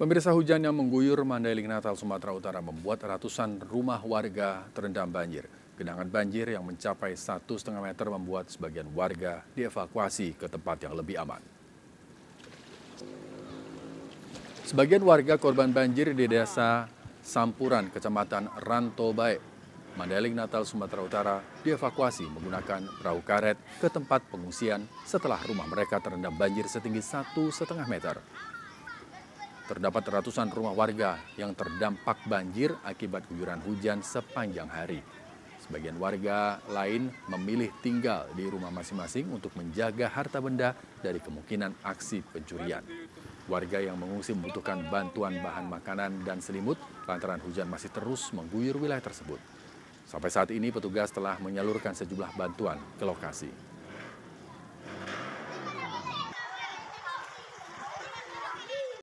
Pemirsa hujan yang mengguyur Mandailing Natal Sumatera Utara membuat ratusan rumah warga terendam banjir. Genangan banjir yang mencapai 1,5 meter membuat sebagian warga dievakuasi ke tempat yang lebih aman. Sebagian warga korban banjir di desa Sampuran, Kecamatan Ranto Mandailing Natal Sumatera Utara dievakuasi menggunakan perahu karet ke tempat pengungsian setelah rumah mereka terendam banjir setinggi 1,5 meter. Terdapat ratusan rumah warga yang terdampak banjir akibat guyuran hujan sepanjang hari. Sebagian warga lain memilih tinggal di rumah masing-masing untuk menjaga harta benda dari kemungkinan aksi pencurian. Warga yang mengungsi membutuhkan bantuan bahan makanan dan selimut lantaran hujan masih terus mengguyur wilayah tersebut. Sampai saat ini petugas telah menyalurkan sejumlah bantuan ke lokasi.